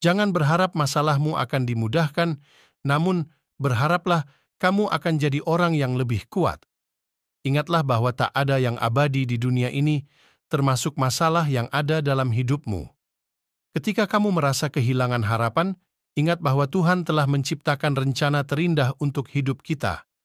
Jangan berharap masalahmu akan dimudahkan, namun berharaplah kamu akan jadi orang yang lebih kuat. Ingatlah bahwa tak ada yang abadi di dunia ini, termasuk masalah yang ada dalam hidupmu. Ketika kamu merasa kehilangan harapan, ingat bahwa Tuhan telah menciptakan rencana terindah untuk hidup kita.